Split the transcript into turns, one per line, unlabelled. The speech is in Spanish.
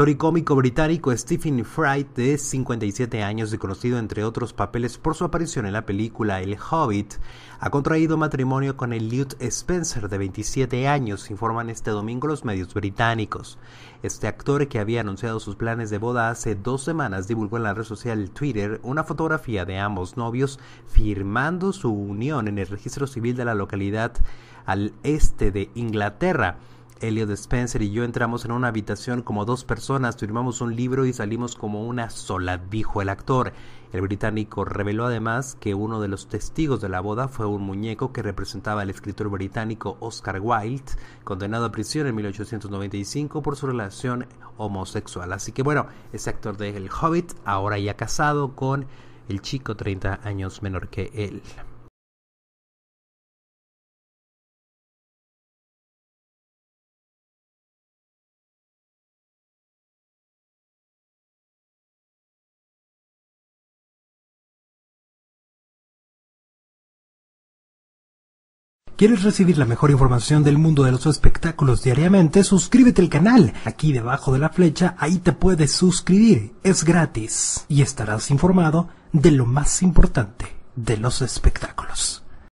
actor cómico británico Stephen Fry, de 57 años y conocido entre otros papeles por su aparición en la película El Hobbit, ha contraído matrimonio con Lute Spencer, de 27 años, informan este domingo los medios británicos. Este actor, que había anunciado sus planes de boda hace dos semanas, divulgó en la red social Twitter una fotografía de ambos novios firmando su unión en el registro civil de la localidad al este de Inglaterra. Elliot Spencer y yo entramos en una habitación como dos personas, firmamos un libro y salimos como una sola, dijo el actor. El británico reveló además que uno de los testigos de la boda fue un muñeco que representaba al escritor británico Oscar Wilde, condenado a prisión en 1895 por su relación homosexual. Así que bueno, ese actor de El Hobbit, ahora ya casado con el chico 30 años menor que él.
¿Quieres recibir la
mejor información del mundo de los espectáculos diariamente? Suscríbete al canal. Aquí debajo de la flecha, ahí te puedes suscribir. Es gratis. Y estarás informado de lo más importante de los espectáculos.